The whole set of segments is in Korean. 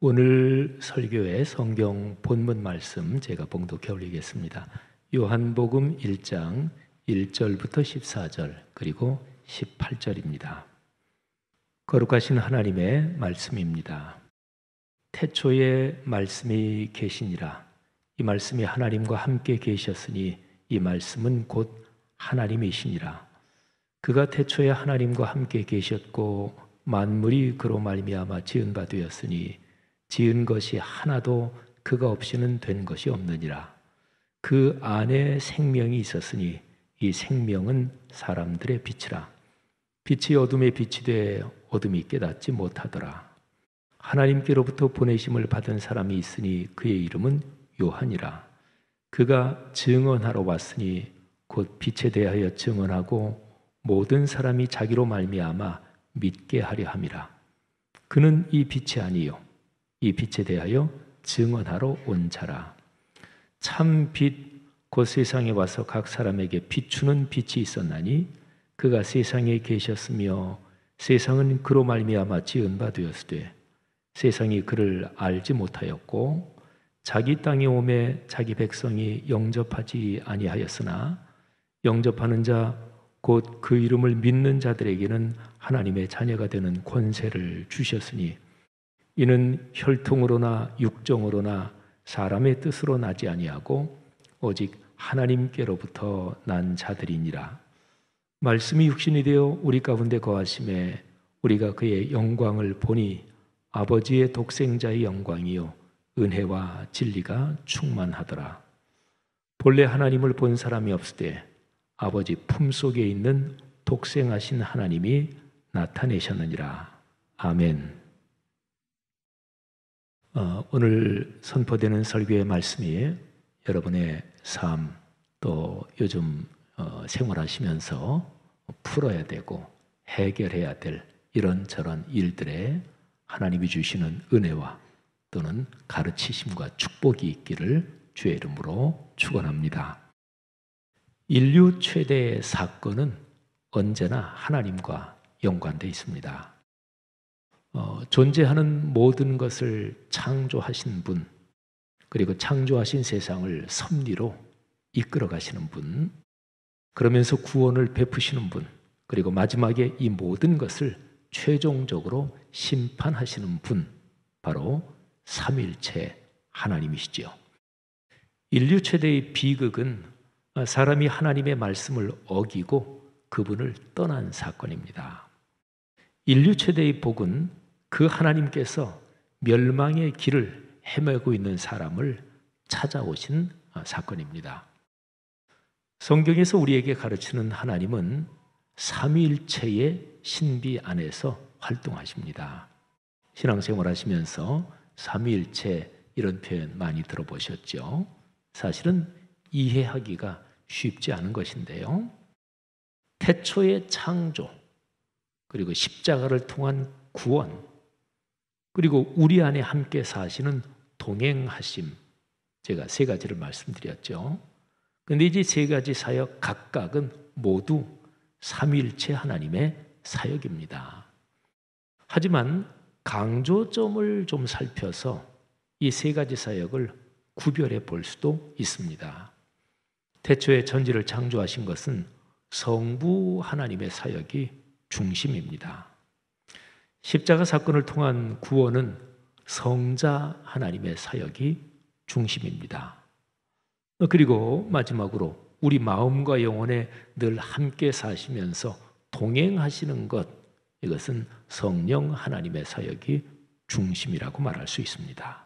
오늘 설교의 성경 본문 말씀 제가 봉독해 올리겠습니다. 요한복음 1장 1절부터 14절 그리고 18절입니다. 거룩하신 하나님의 말씀입니다. 태초에 말씀이 계시니라 이 말씀이 하나님과 함께 계셨으니 이 말씀은 곧 하나님이시니라 그가 태초에 하나님과 함께 계셨고 만물이 그로 말미암아 지은 바 되었으니 지은 것이 하나도 그가 없이는 된 것이 없느니라. 그 안에 생명이 있었으니 이 생명은 사람들의 빛이라. 빛이 어둠에 빛이 되 어둠이 깨닫지 못하더라. 하나님께로부터 보내심을 받은 사람이 있으니 그의 이름은 요한이라. 그가 증언하러 왔으니 곧 빛에 대하여 증언하고 모든 사람이 자기로 말미암아 믿게 하려 함이라. 그는 이 빛이 아니요 이 빛에 대하여 증언하러 온 자라. 참 빛, 곧 세상에 와서 각 사람에게 비추는 빛이 있었나니 그가 세상에 계셨으며 세상은 그로 말미암아 지은 바 되었으되 세상이 그를 알지 못하였고 자기 땅에 오매 자기 백성이 영접하지 아니하였으나 영접하는 자 곧 그 이름을 믿는 자들에게는 하나님의 자녀가 되는 권세를 주셨으니 이는 혈통으로나 육정으로나 사람의 뜻으로 나지 아니하고 오직 하나님께로부터 난 자들이니라. 말씀이 육신이 되어 우리 가운데 거하심에 우리가 그의 영광을 보니 아버지의 독생자의 영광이요 은혜와 진리가 충만하더라. 본래 하나님을 본 사람이 없을 때 아버지 품속에 있는 독생하신 하나님이 나타내셨느니라. 아멘. 어, 오늘 선포되는 설교의 말씀이 여러분의 삶, 또 요즘 어, 생활하시면서 풀어야 되고 해결해야 될 이런저런 일들에 하나님이 주시는 은혜와 또는 가르치심과 축복이 있기를 주의 이름으로 축원합니다. 인류 최대의 사건은 언제나 하나님과 연관되어 있습니다. 어, 존재하는 모든 것을 창조하신 분, 그리고 창조하신 세상을 섭리로 이끌어 가시는 분, 그러면서 구원을 베푸시는 분, 그리고 마지막에 이 모든 것을 최종적으로 심판하시는 분, 바로 삼일체 하나님이시지요. 인류 최대의 비극은 사람이 하나님의 말씀을 어기고 그분을 떠난 사건입니다. 인류 최대의 복은 그 하나님께서 멸망의 길을 헤매고 있는 사람을 찾아오신 아, 사건입니다. 성경에서 우리에게 가르치는 하나님은 삼위일체의 신비 안에서 활동하십니다. 신앙생활 하시면서 삼위일체 이런 표현 많이 들어보셨죠? 사실은 이해하기가 쉽지 않은 것인데요. 태초의 창조, 그리고 십자가를 통한 구원, 그리고 우리 안에 함께 사시는 동행하심. 제가 세 가지를 말씀드렸죠. 근데 이제 세 가지 사역 각각은 모두 삼일체 하나님의 사역입니다. 하지만 강조점을 좀 살펴서 이 세 가지 사역을 구별해 볼 수도 있습니다. 태초에 전지를 창조하신 것은 성부 하나님의 사역이 중심입니다. 십자가 사건을 통한 구원은 성자 하나님의 사역이 중심입니다. 그리고 마지막으로 우리 마음과 영혼에 늘 함께 사시면서 동행하시는 것 이것은 성령 하나님의 사역이 중심이라고 말할 수 있습니다.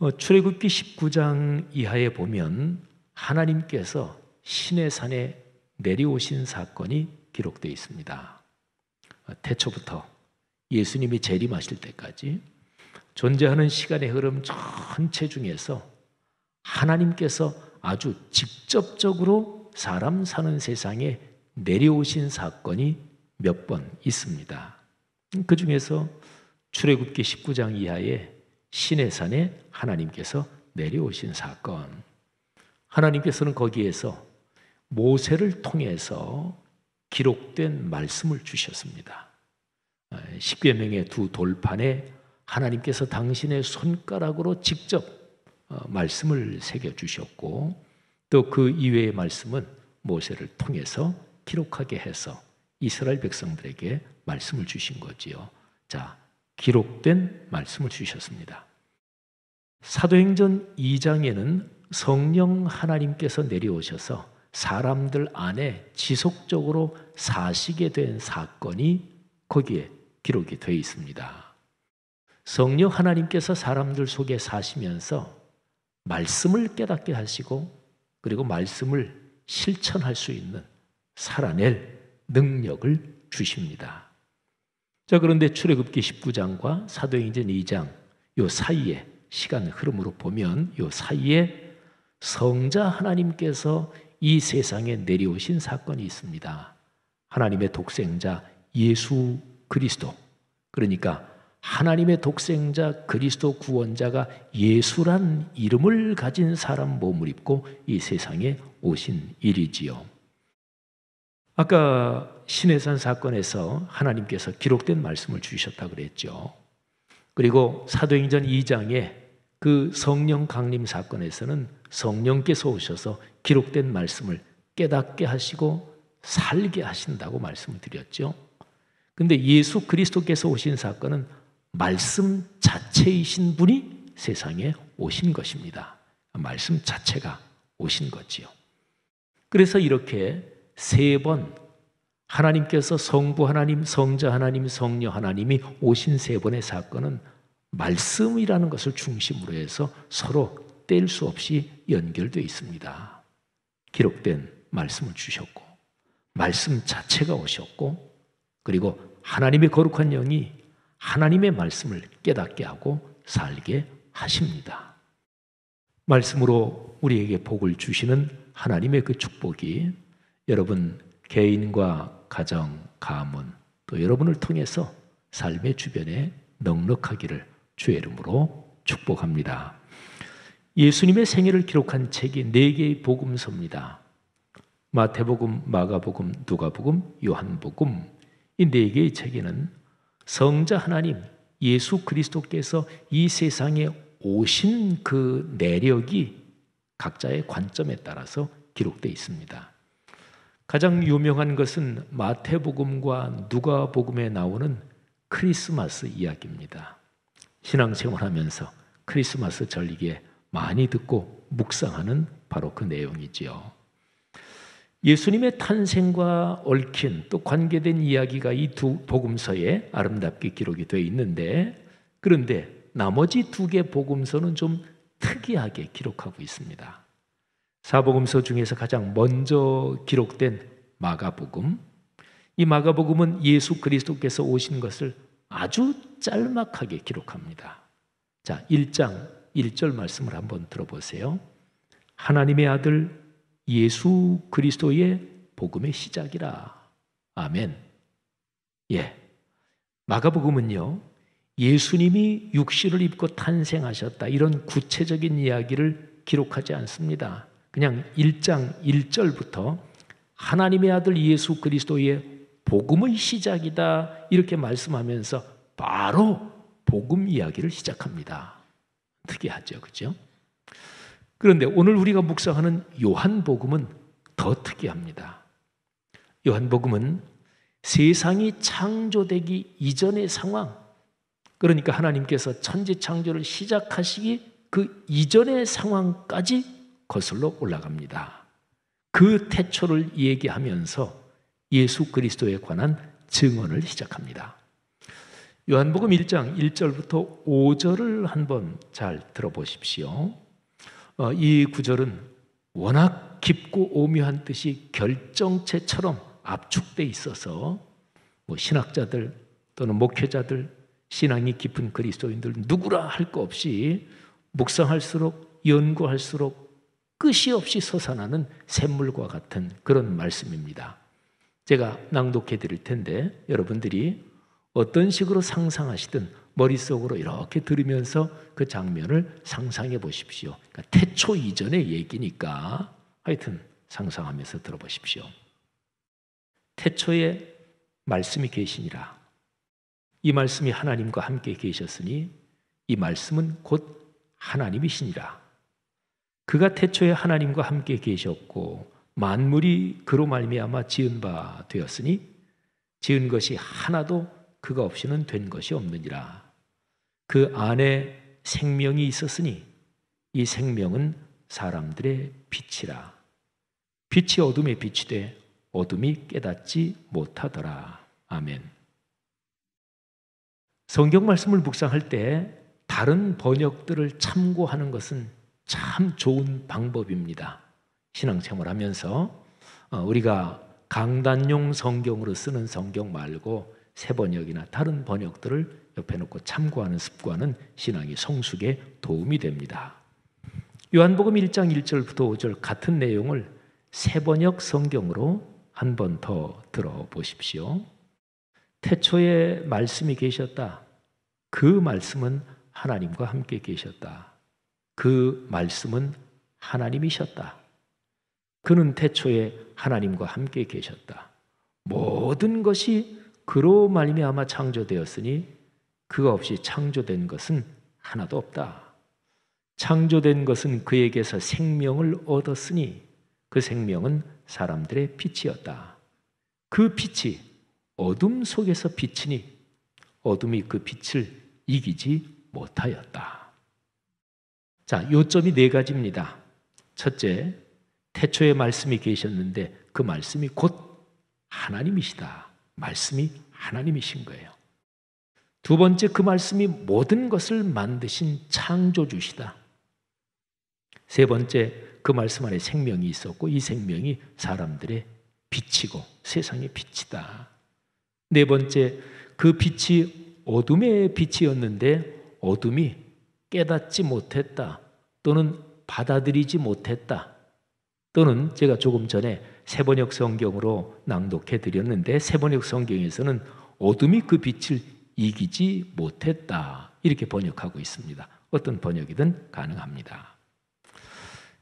어, 출애굽기 19장 이하에 보면 하나님께서 신의 산에 내려오신 사건이 기록되어 있습니다. 태초부터 예수님이 재림하실 때까지 존재하는 시간의 흐름 전체 중에서 하나님께서 아주 직접적으로 사람 사는 세상에 내려오신 사건이 몇 번 있습니다. 그 중에서 출애굽기 19장 이하에 신의 산에 하나님께서 내려오신 사건. 하나님께서는 거기에서 모세를 통해서 기록된 말씀을 주셨습니다. 십계명의 두 돌판에 하나님께서 당신의 손가락으로 직접 어, 말씀을 새겨 주셨고 또 그 이외의 말씀은 모세를 통해서 기록하게 해서 이스라엘 백성들에게 말씀을 주신 거지요. 자, 기록된 말씀을 주셨습니다. 사도행전 2장에는 성령 하나님께서 내려오셔서 사람들 안에 지속적으로 사시게 된 사건이 거기에 기록이 되어 있습니다. 성령 하나님께서 사람들 속에 사시면서 말씀을 깨닫게 하시고 그리고 말씀을 실천할 수 있는 살아낼 능력을 주십니다. 자 그런데 출애굽기 19장과 사도행전 2장 요 사이에 시간 흐름으로 보면 요 사이에 성자 하나님께서 이 세상에 내려오신 사건이 있습니다. 하나님의 독생자 예수 그리스도. 그러니까 하나님의 독생자 그리스도 구원자가 예수란 이름을 가진 사람 몸을 입고 이 세상에 오신 일이지요. 아까 신해산 사건에서 하나님께서 기록된 말씀을 주셨다 그랬죠. 그리고 사도행전 2장에 그 성령 강림 사건에서는 성령께서 오셔서 기록된 말씀을 깨닫게 하시고 살게 하신다고 말씀을 드렸죠. 근데 예수 그리스도께서 오신 사건은 말씀 자체이신 분이 세상에 오신 것입니다. 말씀 자체가 오신 거지요. 그래서 이렇게 세 번 하나님께서 성부 하나님, 성자 하나님, 성녀 하나님이 오신 세 번의 사건은 말씀이라는 것을 중심으로 해서 서로 뗄 수 없이 연결되어 있습니다. 기록된 말씀을 주셨고, 말씀 자체가 오셨고, 그리고 하나님의 거룩한 영이 하나님의 말씀을 깨닫게 하고 살게 하십니다. 말씀으로 우리에게 복을 주시는 하나님의 그 축복이 여러분 개인과 가정, 가문 또 여러분을 통해서 삶의 주변에 넉넉하기를 주의 이름으로 축복합니다. 예수님의 생애를 기록한 책이 네 개의 복음서입니다. 마태복음, 마가복음, 누가복음, 요한복음, 이네 개의 체계는 성자 하나님 예수 그리스도께서 이 세상에 오신 그 내력이 각자의 관점에 따라서 기록되어 있습니다. 가장 유명한 것은 마태복음과 누가복음에 나오는 크리스마스 이야기입니다. 신앙생활하면서 크리스마스 전리기에 많이 듣고 묵상하는 바로 그 내용이지요. 예수님의 탄생과 얽힌 또 관계된 이야기가 이 두 복음서에 아름답게 기록이 되어 있는데 그런데 나머지 두 개 복음서는 좀 특이하게 기록하고 있습니다. 사복음서 중에서 가장 먼저 기록된 마가복음. 이 마가복음은 예수 그리스도께서 오신 것을 아주 짤막하게 기록합니다. 자, 1장 1절 말씀을 한번 들어보세요. 하나님의 아들 예수 그리스도의 복음의 시작이라. 아멘. 예. 마가복음은요. 예수님이 육신을 입고 탄생하셨다. 이런 구체적인 이야기를 기록하지 않습니다. 그냥 1장 1절부터 하나님의 아들 예수 그리스도의 복음의 시작이다. 이렇게 말씀하면서 바로 복음 이야기를 시작합니다. 특이하죠. 그죠? 그런데 오늘 우리가 묵상하는 요한복음은 더 특이합니다. 요한복음은 세상이 창조되기 이전의 상황, 그러니까 하나님께서 천지 창조를 시작하시기 그 이전의 상황까지 거슬러 올라갑니다. 그 태초를 얘기하면서 예수 그리스도에 관한 증언을 시작합니다. 요한복음 1장 1절부터 5절을 한번 잘 들어보십시오. 어, 이 구절은 워낙 깊고 오묘한 뜻이 결정체처럼 압축돼 있어서 뭐 신학자들 또는 목회자들 신앙이 깊은 그리스도인들 누구라 할 것 없이 묵상할수록 연구할수록 끝이 없이 솟아나는 샘물과 같은 그런 말씀입니다. 제가 낭독해 드릴 텐데 여러분들이 어떤 식으로 상상하시든 머릿속으로 이렇게 들으면서 그 장면을 상상해 보십시오. 그러니까 태초 이전의 얘기니까 하여튼 상상하면서 들어보십시오. 태초에 말씀이 계시니라. 이 말씀이 하나님과 함께 계셨으니 이 말씀은 곧 하나님이시니라. 그가 태초에 하나님과 함께 계셨고 만물이 그로 말미암아 지은 바 되었으니 지은 것이 하나도 그가 없이는 된 것이 없느니라. 그 안에 생명이 있었으니 이 생명은 사람들의 빛이라. 빛이 어둠에 비치되 어둠이 깨닫지 못하더라. 아멘. 성경 말씀을 묵상할 때 다른 번역들을 참고하는 것은 참 좋은 방법입니다. 신앙생활 하면서 어, 우리가 강단용 성경으로 쓰는 성경 말고 새 번역이나 다른 번역들을 옆에 놓고 참고하는 습관은 신앙의 성숙에 도움이 됩니다. 요한복음 1장 1절부터 5절 같은 내용을 세 번역 성경으로 한 번 더 들어보십시오. 태초에 말씀이 계셨다. 그 말씀은 하나님과 함께 계셨다. 그 말씀은 하나님이셨다. 그는 태초에 하나님과 함께 계셨다. 모든 것이 그로 말미암아 창조되었으니 그가 없이 창조된 것은 하나도 없다. 창조된 것은 그에게서 생명을 얻었으니 그 생명은 사람들의 빛이었다. 그 빛이 어둠 속에서 비치니 어둠이 그 빛을 이기지 못하였다. 자, 요점이 네 가지입니다. 첫째, 태초에 말씀이 계셨는데 그 말씀이 곧 하나님이시다. 말씀이 하나님이신 거예요. 두 번째 그 말씀이 모든 것을 만드신 창조주시다. 세 번째 그 말씀 안에 생명이 있었고 이 생명이 사람들의 빛이고 세상의 빛이다. 네 번째 그 빛이 어둠의 빛이었는데 어둠이 깨닫지 못했다. 또는 받아들이지 못했다. 또는 제가 조금 전에 세번역 성경으로 낭독해 드렸는데 세번역 성경에서는 어둠이 그 빛을 이기지 못했다. 이렇게 번역하고 있습니다. 어떤 번역이든 가능합니다.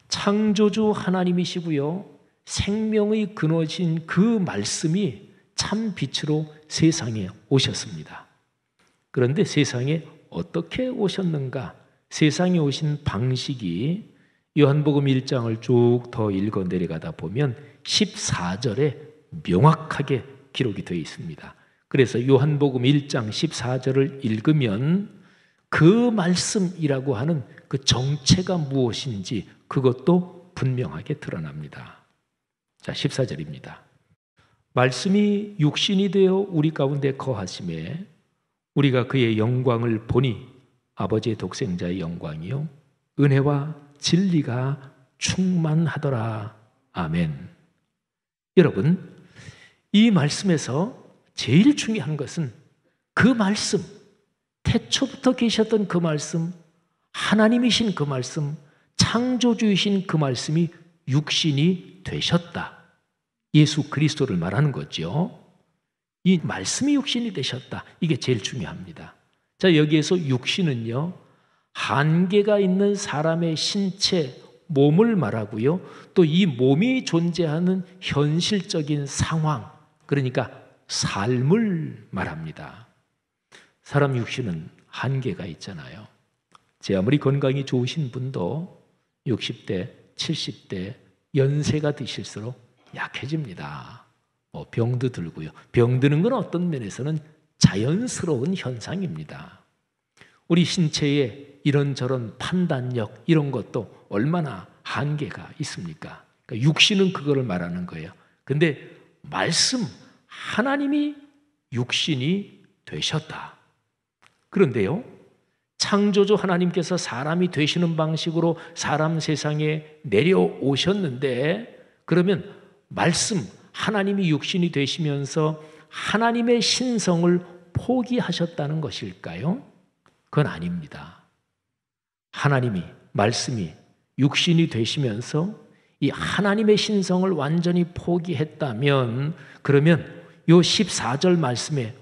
창조주 하나님이시고요. 생명의 근원이신 그 말씀이 참 빛으로 세상에 오셨습니다. 그런데 세상에 어떻게 오셨는가? 세상에 오신 방식이 요한복음 1장을 쭉 더 읽어 내려가다 보면 14절에 명확하게 기록이 되어 있습니다. 그래서 요한복음 1장 14절을 읽으면 그 말씀이라고 하는 그 정체가 무엇인지 그것도 분명하게 드러납니다. 자, 14절입니다. 말씀이 육신이 되어 우리 가운데 거하심에 우리가 그의 영광을 보니 아버지의 독생자의 영광이요 은혜와 진리가 충만하더라. 아멘. 여러분, 이 말씀에서 제일 중요한 것은 그 말씀, 태초부터 계셨던 그 말씀, 하나님이신 그 말씀, 창조주이신 그 말씀이 육신이 되셨다. 예수 그리스도를 말하는 거죠. 이 말씀이 육신이 되셨다. 이게 제일 중요합니다. 자, 여기에서 육신은요, 한계가 있는 사람의 신체, 몸을 말하고요. 또 이 몸이 존재하는 현실적인 상황, 그러니까 삶을 말합니다. 사람 육신은 한계가 있잖아요. 제 아무리 건강이 좋으신 분도 60대, 70대 연세가 드실수록 약해집니다. 뭐 병도 들고요. 병 드는 건 어떤 면에서는 자연스러운 현상입니다. 우리 신체에 이런저런 판단력 이런 것도 얼마나 한계가 있습니까? 그러니까 육신은 그거를 말하는 거예요. 근데 말씀 하나님이 육신이 되셨다. 그런데요, 창조주 하나님께서 사람이 되시는 방식으로 사람 세상에 내려오셨는데, 그러면 말씀, 하나님이 육신이 되시면서 하나님의 신성을 포기하셨다는 것일까요? 그건 아닙니다. 하나님이, 말씀이 육신이 되시면서 이 하나님의 신성을 완전히 포기했다면, 그러면 요 14절 말씀에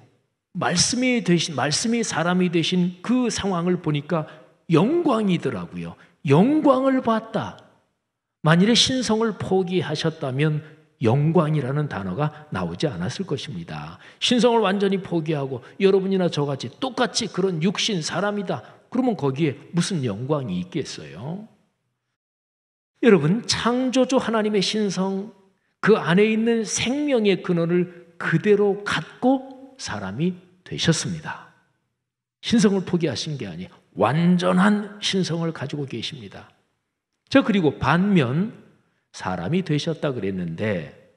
말씀이 되신 말씀이 사람이 되신 그 상황을 보니까 영광이더라고요. 영광을 봤다. 만일에 신성을 포기하셨다면 영광이라는 단어가 나오지 않았을 것입니다. 신성을 완전히 포기하고 여러분이나 저같이 똑같이 그런 육신 사람이다. 그러면 거기에 무슨 영광이 있겠어요? 여러분, 창조주 하나님의 신성, 그 안에 있는 생명의 근원을 그대로 갖고 사람이 되셨습니다. 신성을 포기하신 게 아니에요. 완전한 신성을 가지고 계십니다. 저 그리고 반면 사람이 되셨다 그랬는데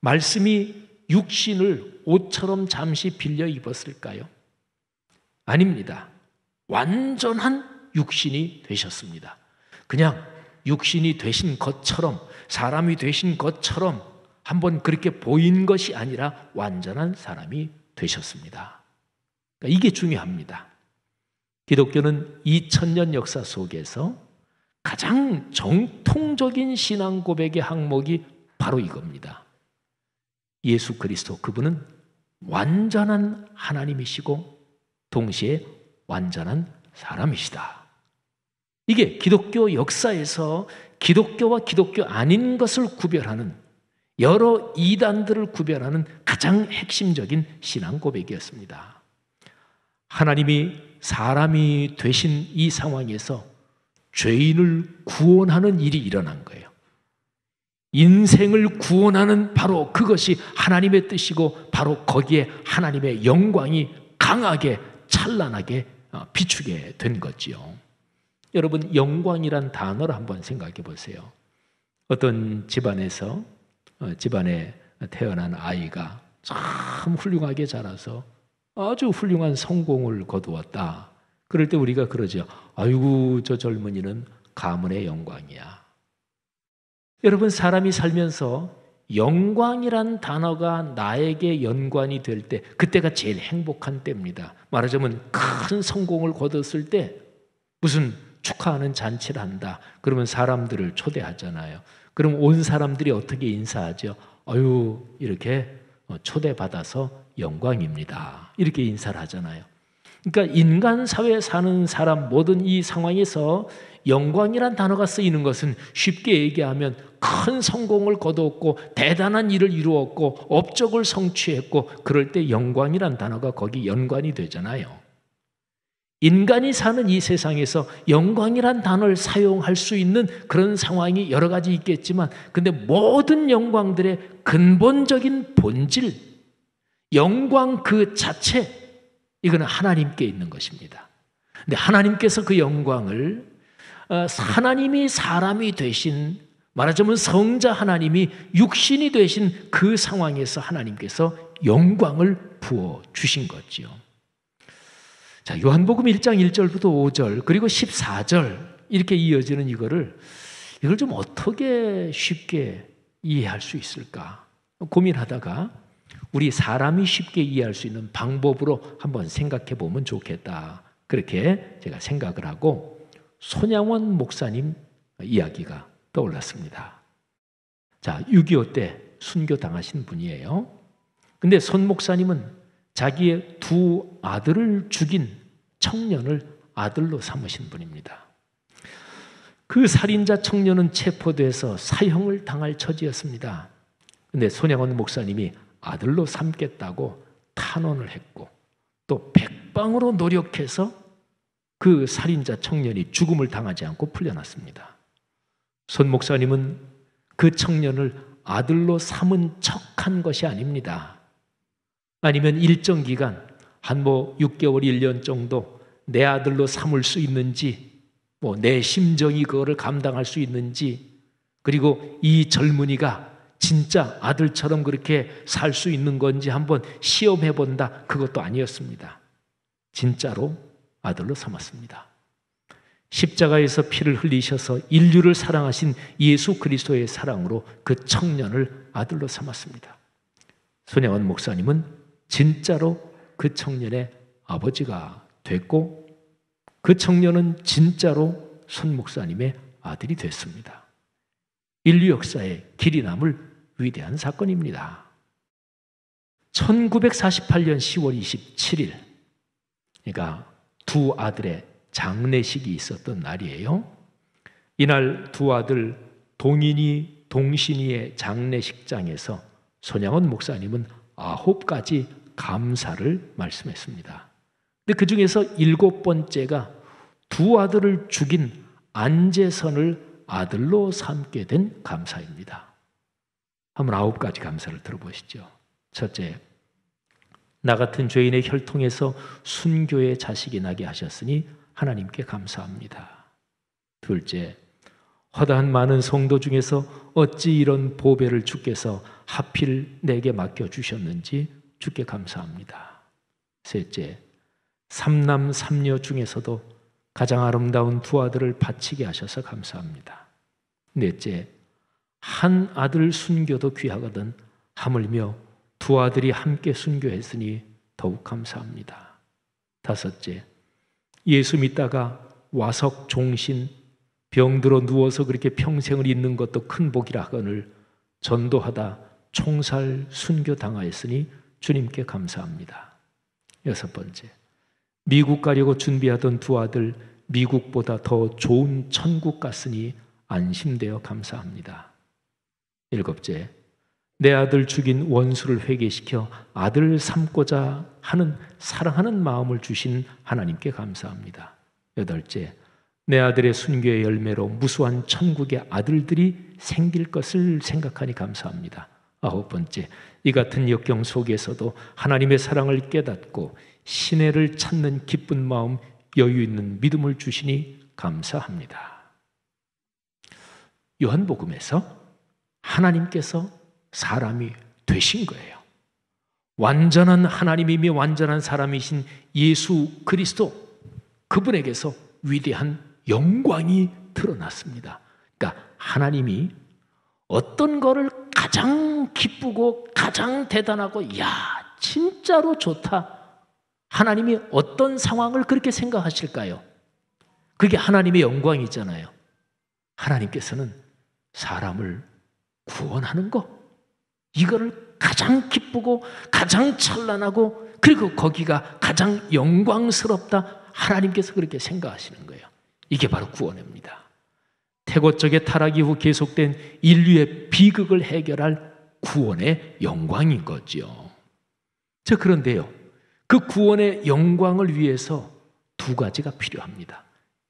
말씀이 육신을 옷처럼 잠시 빌려 입었을까요? 아닙니다. 완전한 육신이 되셨습니다. 그냥 육신이 되신 것처럼 사람이 되신 것처럼 한번 그렇게 보인 것이 아니라 완전한 사람이 되셨습니다. 그러니까 이게 중요합니다. 기독교는 2000년 역사 속에서 가장 정통적인 신앙 고백의 항목이 바로 이겁니다. 예수 그리스도 그분은 완전한 하나님이시고 동시에 완전한 사람이시다. 이게 기독교 역사에서 기독교와 기독교 아닌 것을 구별하는 여러 이단들을 구별하는 가장 핵심적인 신앙 고백이었습니다. 하나님이 사람이 되신 이 상황에서 죄인을 구원하는 일이 일어난 거예요. 인생을 구원하는 바로 그것이 하나님의 뜻이고 바로 거기에 하나님의 영광이 강하게 찬란하게 어, 비추게 된 거지요. 여러분 영광이란 단어를 한번 생각해 보세요. 어떤 집안에서 어, 집안에 태어난 아이가 참 훌륭하게 자라서 아주 훌륭한 성공을 거두었다. 그럴 때 우리가 그러죠. 아이고, 저 젊은이는 가문의 영광이야. 여러분, 사람이 살면서 영광이란 단어가 나에게 연관이 될 때, 그때가 제일 행복한 때입니다. 말하자면 큰 성공을 거뒀을 때, 무슨 축하하는 잔치를 한다. 그러면 사람들을 초대하잖아요. 그럼 온 사람들이 어떻게 인사하죠? 어유 이렇게 어, 초대받아서 영광입니다. 이렇게 인사를 하잖아요. 그러니까 인간 사회에 사는 사람 모든 이 상황에서 영광이란 단어가 쓰이는 것은 쉽게 얘기하면 큰 성공을 거두었고 대단한 일을 이루었고 업적을 성취했고 그럴 때 영광이란 단어가 거기 연관이 되잖아요. 인간이 사는 이 세상에서 영광이란 단어를 사용할 수 있는 그런 상황이 여러 가지 있겠지만, 근데 모든 영광들의 근본적인 본질, 영광 그 자체, 이거는 하나님께 있는 것입니다. 근데 하나님께서 그 영광을 어, 하나님이 사람이 되신 말하자면 성자 하나님이 육신이 되신 그 상황에서 하나님께서 영광을 부어 주신 거지요. 자, 요한복음 1장 1절부터 5절, 그리고 14절, 이렇게 이어지는 이거를, 이걸 좀 어떻게 쉽게 이해할 수 있을까? 고민하다가 우리 사람이 쉽게 이해할 수 있는 방법으로 한번 생각해 보면 좋겠다. 그렇게 제가 생각을 하고 손양원 목사님 이야기가 떠올랐습니다. 자, 6.25 때 순교 당하신 분이에요. 근데 손 목사님은 자기의 두 아들을 죽인 청년을 아들로 삼으신 분입니다. 그 살인자 청년은 체포돼서 사형을 당할 처지였습니다. 근데 손양원 목사님이 아들로 삼겠다고 탄원을 했고 또 백방으로 노력해서 그 살인자 청년이 죽음을 당하지 않고 풀려났습니다. 손 목사님은 그 청년을 아들로 삼은 척한 것이 아닙니다. 아니면 일정 기간 한뭐 6개월, 1년 정도 내 아들로 삼을 수 있는지, 뭐 내 심정이 그거를 감당할 수 있는지, 그리고 이 젊은이가 진짜 아들처럼 그렇게 살 수 있는 건지 한번 시험해 본다. 그것도 아니었습니다. 진짜로 아들로 삼았습니다. 십자가에서 피를 흘리셔서 인류를 사랑하신 예수 그리스도의 사랑으로 그 청년을 아들로 삼았습니다. 손혜원 목사님은 진짜로 그 청년의 아버지가 됐고 그 청년은 진짜로 손 목사님의 아들이 됐습니다. 인류 역사에 길이 남을 위대한 사건입니다. 1948년 10월 27일, 그러니까 두 아들의 장례식이 있었던 날이에요. 이날 두 아들 동인이 동신이의 장례식장에서 손양원 목사님은 아홉 가지 감사를 말씀했습니다. 근데 그 중에서 일곱 번째가 두 아들을 죽인 안재선을 아들로 삼게 된 감사입니다. 한번 아홉 가지 감사를 들어보시죠. 첫째, 나 같은 죄인의 혈통에서 순교의 자식이 나게 하셨으니 하나님께 감사합니다. 둘째, 허다한 많은 성도 중에서 어찌 이런 보배를 주께서 하필 내게 맡겨 주셨는지 주께 감사합니다. 셋째, 삼남 삼녀 중에서도 가장 아름다운 두 아들을 바치게 하셔서 감사합니다. 넷째, 한 아들 순교도 귀하거든 하물며 두 아들이 함께 순교했으니 더욱 감사합니다. 다섯째, 예수 믿다가 와석 종신 병들어 누워서 그렇게 평생을 잇는 것도 큰 복이라 하거늘 전도하다 총살 순교 당하였으니 주님께 감사합니다. 여섯 번째, 미국 가려고 준비하던 두 아들 미국보다 더 좋은 천국 갔으니 안심되어 감사합니다. 일곱째, 내 아들 죽인 원수를 회개시켜 아들 삼고자 하는 사랑하는 마음을 주신 하나님께 감사합니다. 여덟째, 내 아들의 순교의 열매로 무수한 천국의 아들들이 생길 것을 생각하니 감사합니다. 아홉 번째, 이 같은 역경 속에서도 하나님의 사랑을 깨닫고 신혜를 찾는 기쁜 마음, 여유 있는 믿음을 주시니 감사합니다. 요한복음에서 하나님께서 사람이 되신 거예요. 완전한 하나님이며 완전한 사람이신 예수 그리스도 그분에게서 위대한 영광이 드러났습니다. 그러니까 하나님이 어떤 거를 가장 기쁘고 가장 대단하고 야 진짜로 좋다. 하나님이 어떤 상황을 그렇게 생각하실까요? 그게 하나님의 영광이잖아요. 하나님께서는 사람을 구원하는 것 이거를 가장 기쁘고 가장 찬란하고 그리고 거기가 가장 영광스럽다 하나님께서 그렇게 생각하시는 거예요. 이게 바로 구원입니다. 태고 적의 타락 이후 계속된 인류의 비극을 해결할 구원의 영광인 거지요. 저 그런데요. 그 구원의 영광을 위해서 두 가지가 필요합니다.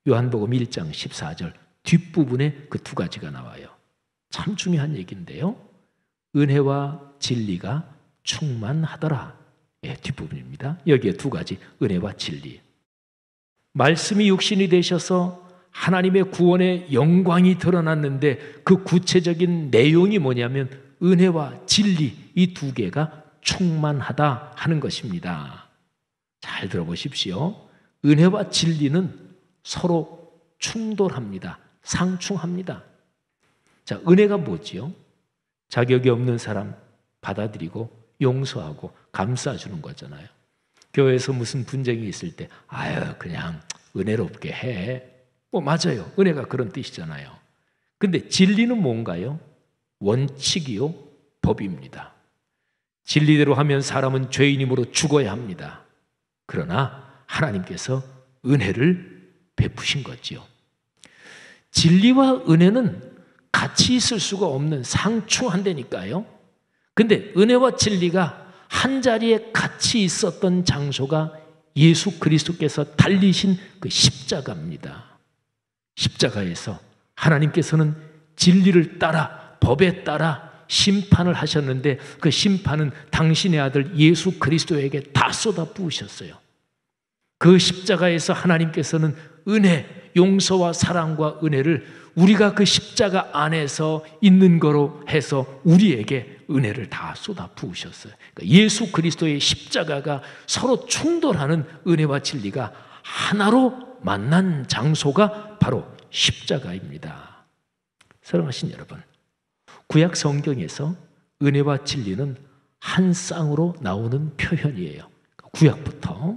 요한복음 1장 14절 뒷부분에 그 두 가지가 나와요. 참 중요한 얘기인데요. 은혜와 진리가 충만하더라. 예, 뒷부분입니다. 여기에 두 가지 은혜와 진리. 말씀이 육신이 되셔서 하나님의 구원의 영광이 드러났는데 그 구체적인 내용이 뭐냐면 은혜와 진리 이 두 개가 충만하다 하는 것입니다. 잘 들어보십시오. 은혜와 진리는 서로 충돌합니다. 상충합니다. 자, 은혜가 뭐지요? 자격이 없는 사람 받아들이고 용서하고 감싸주는 거잖아요. 교회에서 무슨 분쟁이 있을 때, 아유, 그냥 은혜롭게 해. 뭐 맞아요. 은혜가 그런 뜻이잖아요. 근데 진리는 뭔가요? 원칙이요, 법입니다. 진리대로 하면 사람은 죄인임으로 죽어야 합니다. 그러나 하나님께서 은혜를 베푸신 거지요. 진리와 은혜는 같이 있을 수가 없는 상충한대니까요 근데 은혜와 진리가 한 자리에 같이 있었던 장소가 예수 그리스도께서 달리신 그 십자가입니다. 십자가에서 하나님께서는 진리를 따라 법에 따라 심판을 하셨는데 그 심판은 당신의 아들 예수 그리스도에게 다 쏟아 부으셨어요. 그 십자가에서 하나님께서는 은혜, 용서와 사랑과 은혜를 우리가 그 십자가 안에서 있는 거로 해서 우리에게 은혜를 다 쏟아 부으셨어요. 그러니까 예수 그리스도의 십자가가 서로 충돌하는 은혜와 진리가 하나로 만난 장소가 바로 십자가입니다. 사랑하신 여러분, 구약 성경에서 은혜와 진리는 한 쌍으로 나오는 표현이에요. 구약부터.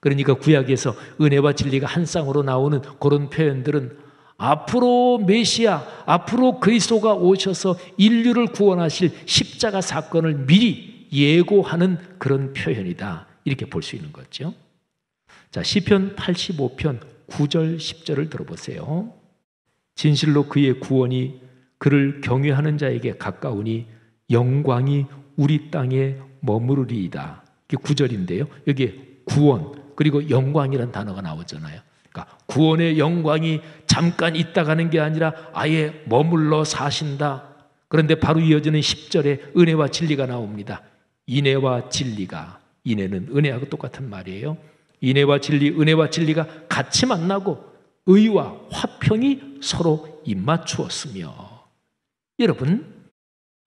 그러니까 구약에서 은혜와 진리가 한 쌍으로 나오는 그런 표현들은 앞으로 메시아, 앞으로 그리스도가 오셔서 인류를 구원하실 십자가 사건을 미리 예고하는 그런 표현이다. 이렇게 볼 수 있는 거죠. 자, 시편 85편 9절, 10절을 들어보세요. 진실로 그의 구원이 그를 경외하는 자에게 가까우니 영광이 우리 땅에 머무르리이다. 이게 9절인데요. 여기에 구원, 그리고 영광이라는 단어가 나오잖아요. 그러니까 구원의 영광이 잠깐 있다 가는 게 아니라 아예 머물러 사신다. 그런데 바로 이어지는 10절에 은혜와 진리가 나옵니다. 인애와 진리가. 인애는 은혜하고 똑같은 말이에요. 인애와 진리, 은혜와 진리가 같이 만나고 의와 화평이 서로 입맞추었으며 여러분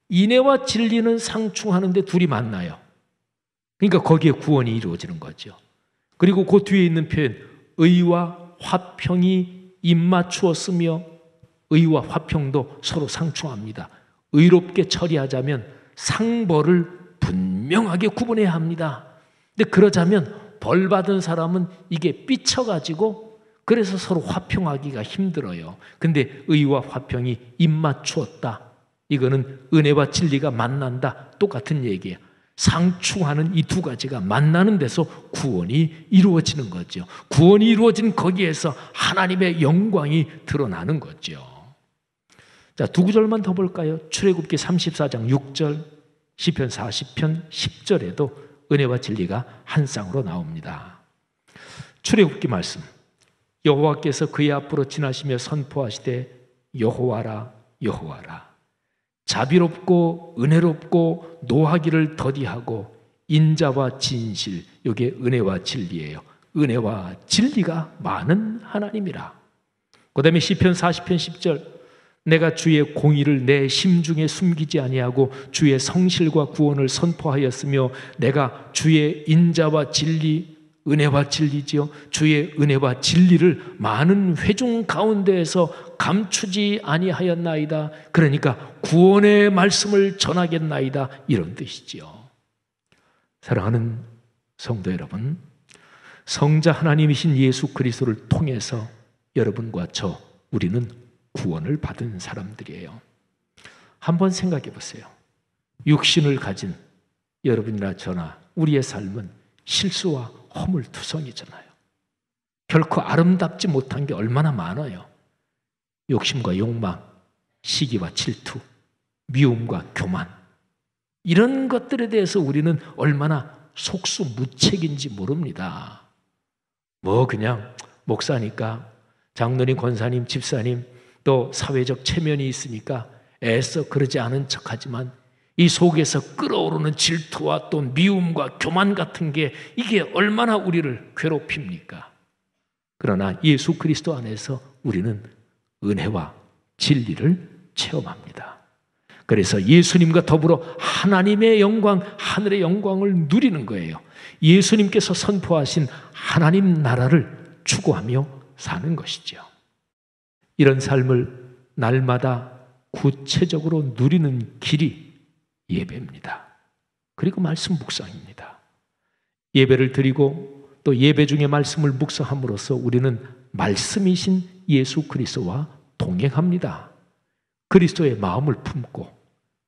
인애와 진리는 상충하는데 둘이 만나요. 그러니까 거기에 구원이 이루어지는 거죠. 그리고 그 뒤에 있는 표현 의와 화평이 입맞추었으며 의와 화평도 서로 상충합니다. 의롭게 처리하자면 상벌을 분명하게 구분해야 합니다. 근데 그러자면 벌 받은 사람은 이게 삐쳐가지고 그래서 서로 화평하기가 힘들어요. 근데 의와 화평이 입맞추었다. 이거는 은혜와 진리가 만난다. 똑같은 얘기예요. 상충하는 이 두 가지가 만나는 데서 구원이 이루어지는 거죠. 구원이 이루어진 거기에서 하나님의 영광이 드러나는 거죠. 자, 두 구절만 더 볼까요? 출애굽기 34장 6절, 시편 40편 10절에도 은혜와 진리가 한 쌍으로 나옵니다. 출애굽기 말씀. 여호와께서 그의 앞으로 지나시며 선포하시되 여호와라 여호와라 자비롭고 은혜롭고 노하기를 더디하고 인자와 진실 요게 은혜와 진리예요. 은혜와 진리가 많은 하나님이라. 그다음에 시편 40편 10절 내가 주의 공의를 내 심중에 숨기지 아니하고 주의 성실과 구원을 선포하였으며 내가 주의 인자와 진리 은혜와 진리지요 주의 은혜와 진리를 많은 회중 가운데에서 감추지 아니하였나이다. 그러니까 구원의 말씀을 전하겠나이다. 이런 뜻이지요. 사랑하는 성도 여러분, 성자 하나님이신 예수 그리스도를 통해서 여러분과 저 우리는 구원을 받은 사람들이에요. 한번 생각해 보세요. 육신을 가진 여러분이나 저나 우리의 삶은 실수와 허물투성이잖아요. 결코 아름답지 못한 게 얼마나 많아요. 욕심과 욕망, 시기와 질투, 미움과 교만. 이런 것들에 대해서 우리는 얼마나 속수무책인지 모릅니다. 뭐 그냥 목사니까 장로님, 권사님, 집사님 또 사회적 체면이 있으니까 애써 그러지 않은 척하지만 이 속에서 끓어오르는 질투와 또 미움과 교만 같은 게 이게 얼마나 우리를 괴롭힙니까? 그러나 예수 그리스도 안에서 우리는 은혜와 진리를 체험합니다. 그래서 예수님과 더불어 하나님의 영광, 하늘의 영광을 누리는 거예요. 예수님께서 선포하신 하나님 나라를 추구하며 사는 것이죠. 이런 삶을 날마다 구체적으로 누리는 길이 예배입니다. 그리고 말씀 묵상입니다. 예배를 드리고 또 예배 중에 말씀을 묵상함으로써 우리는 말씀이신 예수 그리스도와 동행합니다. 그리스도의 마음을 품고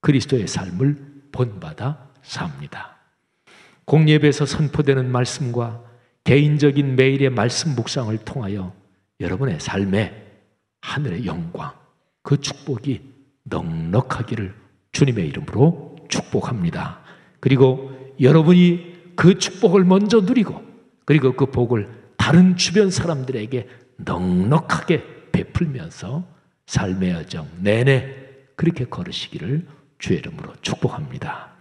그리스도의 삶을 본받아 삽니다. 공예배에서 선포되는 말씀과 개인적인 매일의 말씀 묵상을 통하여 여러분의 삶에 하늘의 영광, 그 축복이 넉넉하기를 주님의 이름으로 축복합니다. 그리고 여러분이 그 축복을 먼저 누리고 그리고 그 복을 다른 주변 사람들에게 넉넉하게 베풀면서 삶의 여정 내내 그렇게 걸으시기를 주의 이름으로 축복합니다.